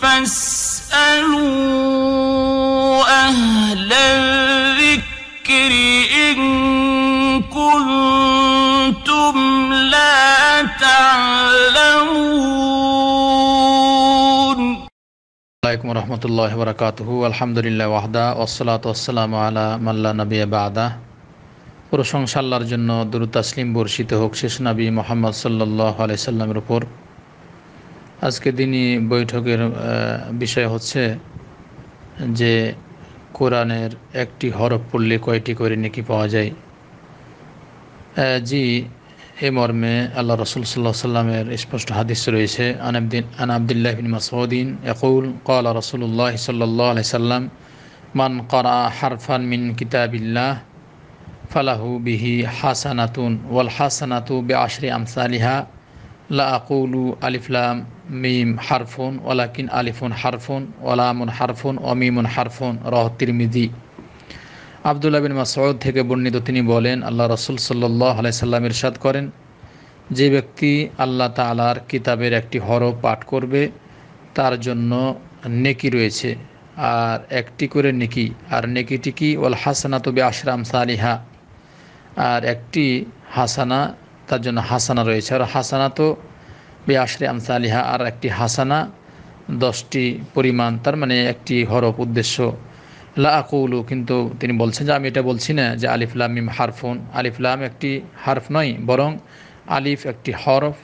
فاسألوا أهل الذكر إن كنتم لا تعلمون عليكم ورحمة الله وبركاته والحمد لله وحده والصلاة والسلام على من لا نبي بعده প্রশংসা আল্লাহর জন্য দ্রুত তাসলিম বর্ষিত হোক শেষ নবী মোহাম্মদ সাল্লাহ সাল্লামের উপর আজকে দিনই বৈঠকের বিষয় হচ্ছে যে কোরআনের একটি হরফ পড়লে কয়টি করে নেকি পাওয়া যায় জি এ মর্মে আল্লাহ রসুল সাল্লাহ সাল্লামের স্পষ্ট হাদিস রয়েছে আনাবদিন আনাবদুল্লাহ বিন মাসউদ্দিন একুল কল রসুল্লাহ সাল্লাহ সাল্লাম মান করা হারফান মিন কিতাবিল্লাহ ফালাহু বিহি হাসানাতুন ওয়াল হাসানাতু বে আশরি আমসালিহা লা আকুলু আলিফলাম মিম হারফুন ওলাকিন আলিফুন হারফুন ওলামুন হারফুন অমিমুন হারফুন রহ তিরমিজি আবদুল্লাহ বিন মাসউদ থেকে বর্ণিত তিনি বলেন আল্লাহ রসুল সাল্লাহ সাল্লাম ইরশাদ করেন যে ব্যক্তি আল্লাহ তালার কিতাবের একটি হরফ পাঠ করবে তার জন্য নেকি রয়েছে আর একটি করে নেকি আর নেকিটি কি ওল হাসানা তবে আশরাম সালিহা আর একটি হাসানা তার জন্য হাসানা রয়েছে আর হাসানা তো বেআশরে আমসালিহা আর একটি হাসানা দশটি পরিমাণ তার মানে একটি হরফ উদ্দেশ্য লা আকুলু কিন্তু তিনি বলছেন যে আমি এটা বলছি না যে আলিফলাম মিম হারফুন আলিফলাম একটি হারফ নয় বরং আলিফ একটি হরফ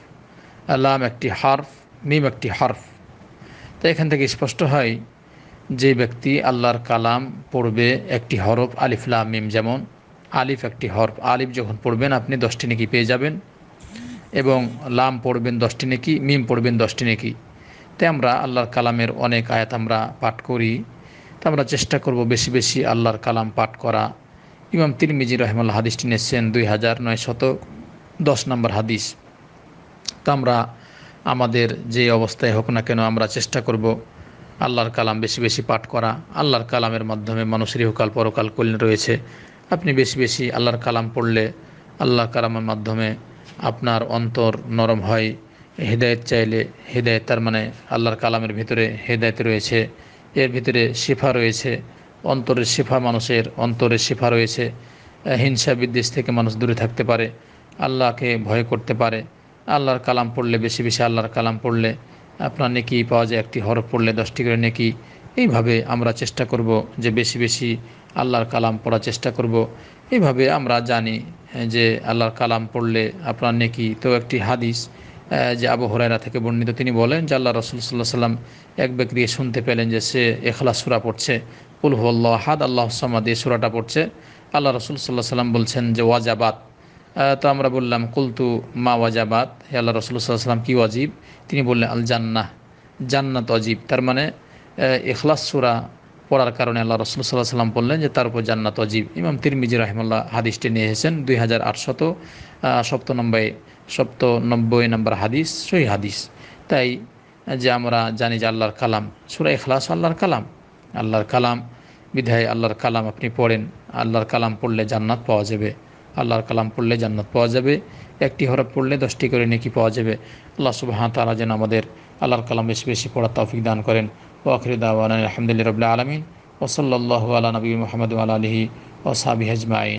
লাম একটি হারফ মিম একটি হরফ তো এখান থেকে স্পষ্ট হয় যে ব্যক্তি আল্লাহর কালাম পড়বে একটি হরফ আলিফলাম মিম যেমন আলিফ একটি হরফ আলিফ যখন পড়বেন আপনি দশটি নেকি পেয়ে যাবেন এবং লাম পড়বেন দশটি নেকি মিম পড়বেন দশটি নেকি তে আমরা আল্লাহর কালামের অনেক আয়াত আমরা পাঠ করি তা আমরা চেষ্টা করব বেশি বেশি আল্লাহর কালাম পাঠ করা ইমাম তিরমিজি রহমাল হাদিসটি নিয়েছেন দুই হাজার নয় শত দশ নম্বর হাদিস তা আমরা আমাদের যে অবস্থায় হোক না কেন আমরা চেষ্টা করব আল্লাহর কালাম বেশি বেশি পাঠ করা আল্লাহর কালামের মাধ্যমে মানুষের ইহকাল পরকাল কল্যাণ রয়েছে আপনি বেশি বেশি আল্লাহর কালাম পড়লে আল্লাহ কালামের মাধ্যমে আপনার অন্তর নরম হয় হৃদায়ত চাইলে হৃদায়ত তার মানে আল্লাহর কালামের ভিতরে হৃদায়ত রয়েছে এর ভিতরে শিফা রয়েছে অন্তরের শিফা মানুষের অন্তরের শিফা রয়েছে হিংসা বিদ্বেষ থেকে মানুষ দূরে থাকতে পারে আল্লাহকে ভয় করতে পারে আল্লাহর কালাম পড়লে বেশি বেশি আল্লাহর কালাম পড়লে আপনার নেকি পাওয়া যায় একটি হরফ পড়লে দশটি করে নেকি এইভাবে আমরা চেষ্টা করব যে বেশি বেশি আল্লাহর কালাম পড়ার চেষ্টা করব এইভাবে আমরা জানি হ্যাঁ, যে আল্লাহর কালাম পড়লে আপনার নেকি তো একটি হাদিস যে আবু হরাইরা থেকে বর্ণিত তিনি বলেন যে আল্লাহ রসুল সাল্লাহ সাল্লাম এক ব্যক্তি শুনতে পেলেন যে সে এখলা সুরা পড়ছে উল হাদ আল্লাহ সামাদ এই সুরাটা পড়ছে আল্লাহ রসুল সাল্লাহ সাল্লাম বলছেন যে ওয়াজাবাত তো আমরা বললাম কুলতু মা ওয়াজাবাত হে আল্লাহ রসুল সাল্লাহ সাল্লাম কী ওয়াজিব তিনি বললেন আল জান্নাহ জান্নাত অজিব তার মানে এখলাস সুরা পড়ার কারণে আল্লাহ রসুল সাল্লাহ সাল্লাম বললেন যে তার উপর জান্নাত অজীব ইমাম তিরমিজি রহমাল্লাহ হাদিসটি নিয়ে এসেছেন দুই হাজার আটশত সপ্ত সপ্ত নব্বই নম্বর হাদিস সই হাদিস তাই যে আমরা জানি যে আল্লাহর কালাম সুরা এখলাস আল্লাহর কালাম আল্লাহর কালাম বিধায় আল্লাহর কালাম আপনি পড়েন আল্লাহর কালাম পড়লে জান্নাত পাওয়া যাবে আল্লাহর কালাম পড়লে জান্নাত পাওয়া যাবে একটি হরফ পড়লে দশটি করে নেকি পাওয়া যাবে আল্লাহ সুবাহ তারা যেন আমাদের আল্লাহর কালাম বেশি বেশি পড়া তৌফিক দান করেন واخر دعوانا الحمد لله رب العالمين وصلى الله على نبي محمد وعلى اله وصحبه اجمعين